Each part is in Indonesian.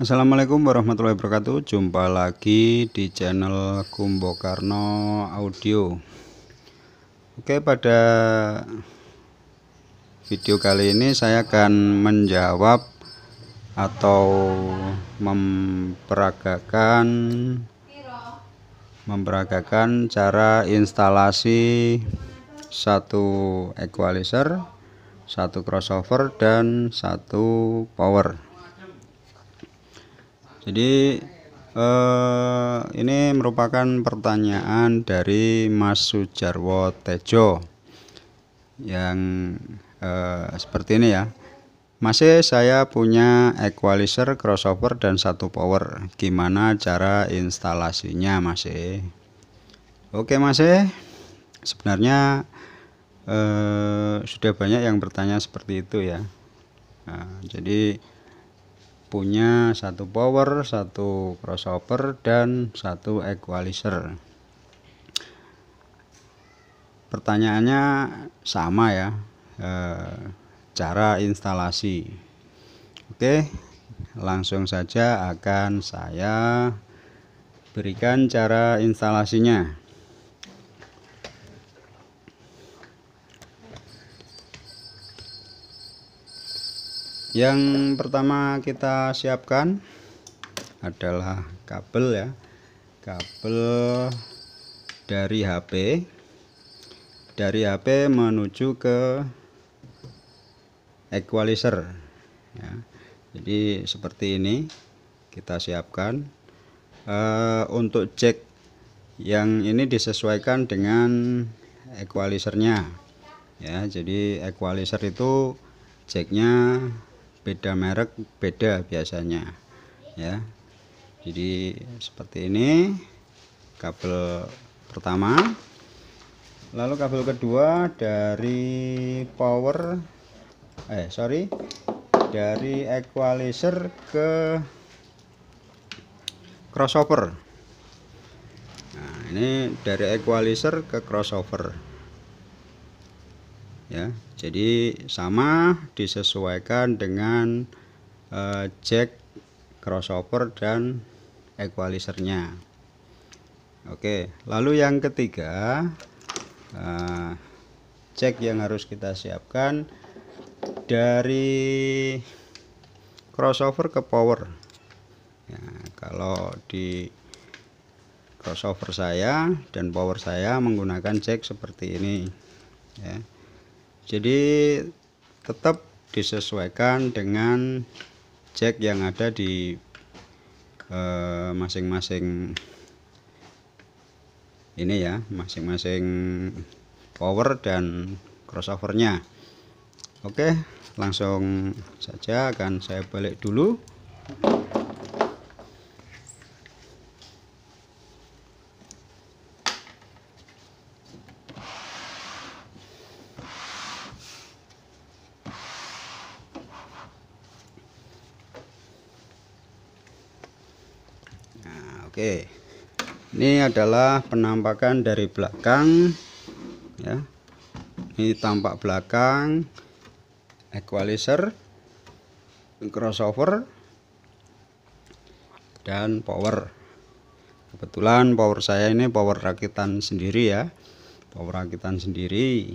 Assalamualaikum warahmatullahi wabarakatuh Jumpa lagi di channel Kumbo Karno Audio Oke pada video kali ini saya akan menjawab Atau memperagakan Memperagakan cara instalasi satu equalizer satu crossover dan satu power jadi eh, ini merupakan pertanyaan dari Mas Sujarwo Tejo yang eh, seperti ini ya masih saya punya equalizer crossover dan satu power gimana cara instalasinya masih e? Oke masih e. sebenarnya eh, sudah banyak yang bertanya seperti itu ya nah, jadi punya satu power, satu crossover, dan satu equalizer. Pertanyaannya sama ya, e, cara instalasi. Oke, langsung saja akan saya berikan cara instalasinya. yang pertama kita siapkan adalah kabel ya kabel dari HP dari HP menuju ke equalizer ya. jadi seperti ini kita siapkan e, untuk cek yang ini disesuaikan dengan equalizernya ya jadi equalizer itu ceknya beda merek beda biasanya ya jadi seperti ini kabel pertama lalu kabel kedua dari power eh sorry dari equalizer ke crossover nah ini dari equalizer ke crossover ya jadi sama disesuaikan dengan uh, jack crossover dan equalizernya Oke lalu yang ketiga uh, jack yang harus kita siapkan dari crossover ke power ya, kalau di crossover saya dan power saya menggunakan jack seperti ini ya jadi tetap disesuaikan dengan jack yang ada di eh, masing-masing eh, ini ya masing-masing power dan crossovernya oke langsung saja akan saya balik dulu adalah penampakan dari belakang ya ini tampak belakang equalizer crossover dan power kebetulan power saya ini power rakitan sendiri ya power rakitan sendiri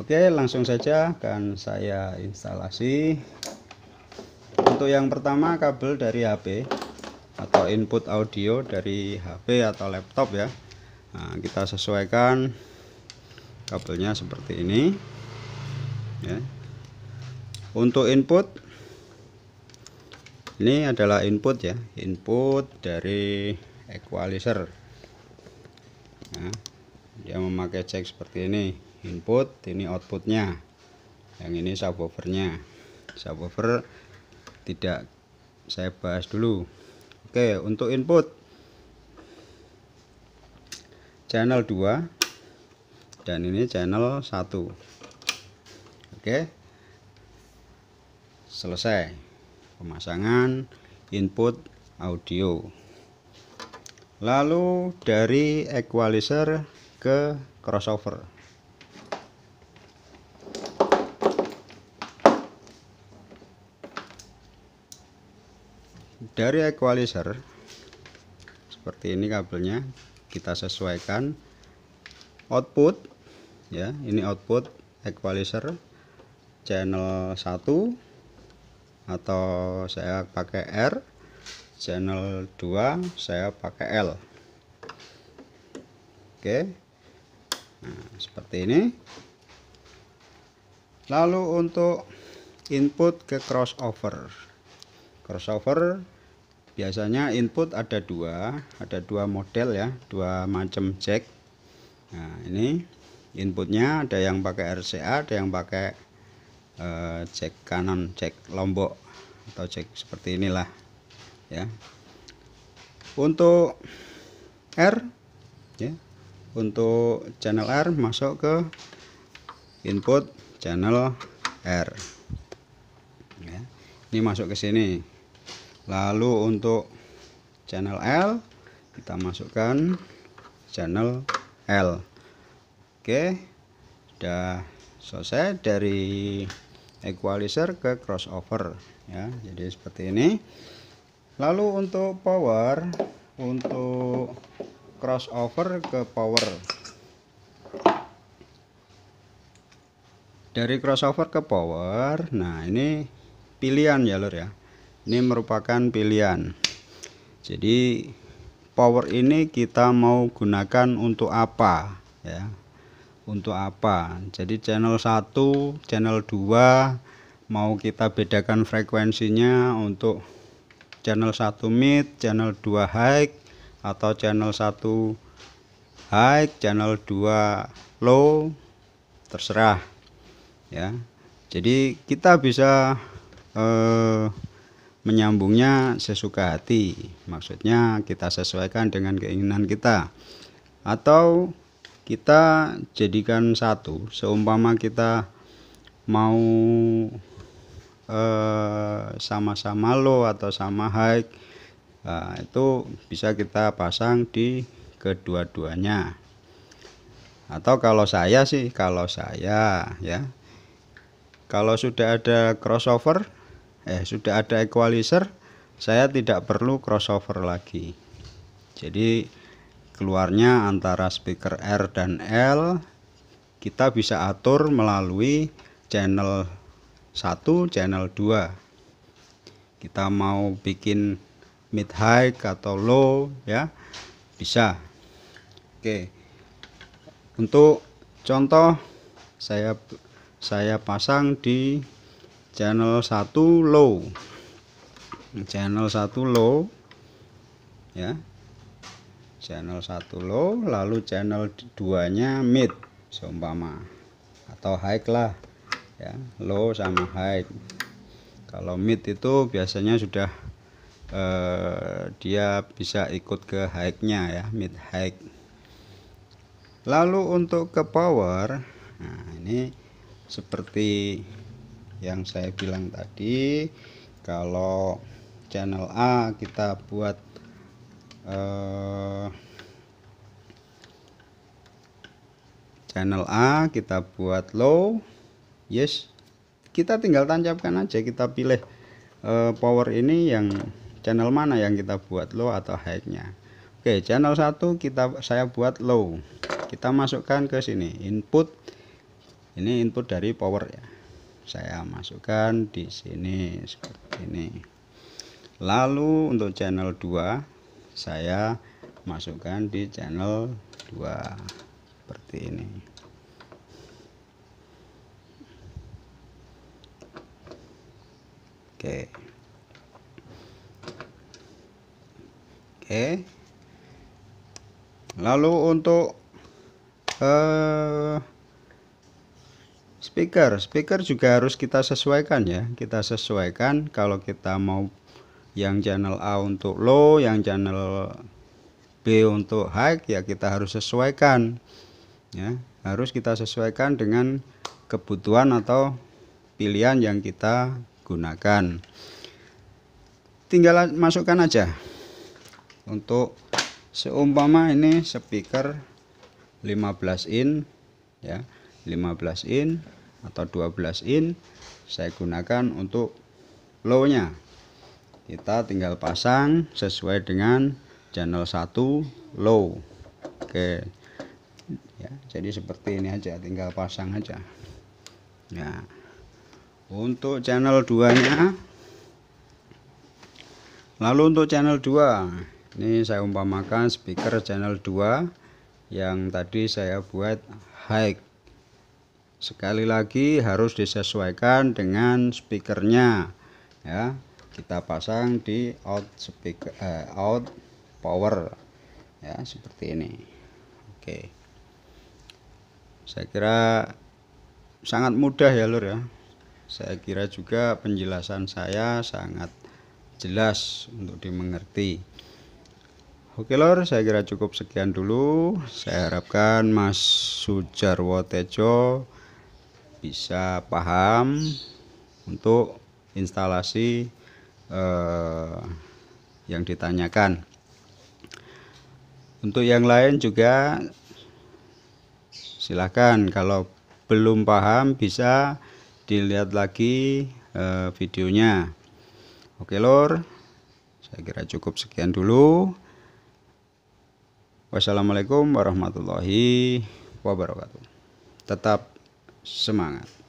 oke langsung saja akan saya instalasi untuk yang pertama kabel dari HP atau input audio dari HP atau laptop ya nah, kita sesuaikan kabelnya seperti ini ya. untuk input ini adalah input ya input dari equalizer ya. dia memakai cek seperti ini input ini outputnya yang ini subwoofernya subwoofer tidak saya bahas dulu Oke, untuk input channel 2 dan ini channel 1. Oke. Selesai pemasangan input audio. Lalu dari equalizer ke crossover. dari equalizer seperti ini kabelnya kita sesuaikan output ya ini output equalizer channel 1 atau saya pakai R channel 2 saya pakai L oke nah, seperti ini lalu untuk input ke crossover crossover biasanya input ada dua ada dua model ya dua macam jack nah ini inputnya ada yang pakai RCA ada yang pakai eh, jack kanan jack lombok atau jack seperti inilah ya untuk R ya untuk channel R masuk ke input channel R ya. ini masuk ke sini lalu untuk channel L kita masukkan channel L oke sudah selesai dari equalizer ke crossover ya jadi seperti ini lalu untuk power untuk crossover ke power dari crossover ke power nah ini pilihan ya lur ya ini merupakan pilihan jadi power ini kita mau gunakan untuk apa ya untuk apa jadi channel 1 channel 2 mau kita bedakan frekuensinya untuk channel 1 mid channel 2 high atau channel 1 high channel 2 low terserah ya jadi kita bisa eh, menyambungnya sesuka hati. Maksudnya kita sesuaikan dengan keinginan kita. Atau kita jadikan satu, seumpama kita mau eh, sama-sama eh, lo atau sama high nah, itu bisa kita pasang di kedua-duanya atau kalau saya sih kalau saya ya kalau sudah ada crossover eh sudah ada equalizer saya tidak perlu crossover lagi jadi keluarnya antara speaker R dan L kita bisa atur melalui channel 1 channel 2 kita mau bikin mid high atau low ya bisa oke untuk contoh saya saya pasang di channel 1 low channel 1 low ya channel 1 low lalu channel 2 nya mid seumpama atau high lah ya low sama high kalau mid itu biasanya sudah eh, dia bisa ikut ke high nya ya mid high lalu untuk ke power nah ini seperti yang saya bilang tadi kalau channel A kita buat eh, channel A kita buat low yes kita tinggal tancapkan aja kita pilih eh, power ini yang channel mana yang kita buat low atau high nya Oke channel satu kita saya buat low kita masukkan ke sini input ini input dari power ya saya masukkan di sini seperti ini lalu untuk channel 2 saya masukkan di channel 2 seperti ini oke oke lalu untuk eh speaker speaker juga harus kita sesuaikan ya kita sesuaikan kalau kita mau yang channel A untuk low yang channel B untuk high ya kita harus sesuaikan ya harus kita sesuaikan dengan kebutuhan atau pilihan yang kita gunakan tinggal masukkan aja untuk seumpama ini speaker 15 in ya 15 in atau 12 in saya gunakan untuk low nya kita tinggal pasang sesuai dengan channel 1 low oke ya jadi seperti ini aja tinggal pasang aja ya untuk channel 2 nya lalu untuk channel 2 ini saya umpamakan speaker channel 2 yang tadi saya buat high sekali lagi harus disesuaikan dengan speakernya ya kita pasang di out speaker eh, out power ya seperti ini oke saya kira sangat mudah ya lur ya saya kira juga penjelasan saya sangat jelas untuk dimengerti Oke lor, saya kira cukup sekian dulu. Saya harapkan Mas Sujarwo Tejo bisa paham untuk instalasi eh, yang ditanyakan. Untuk yang lain juga silahkan kalau belum paham bisa dilihat lagi eh, videonya. Oke lor, saya kira cukup sekian dulu. Wassalamualaikum warahmatullahi wabarakatuh. Tetap semangat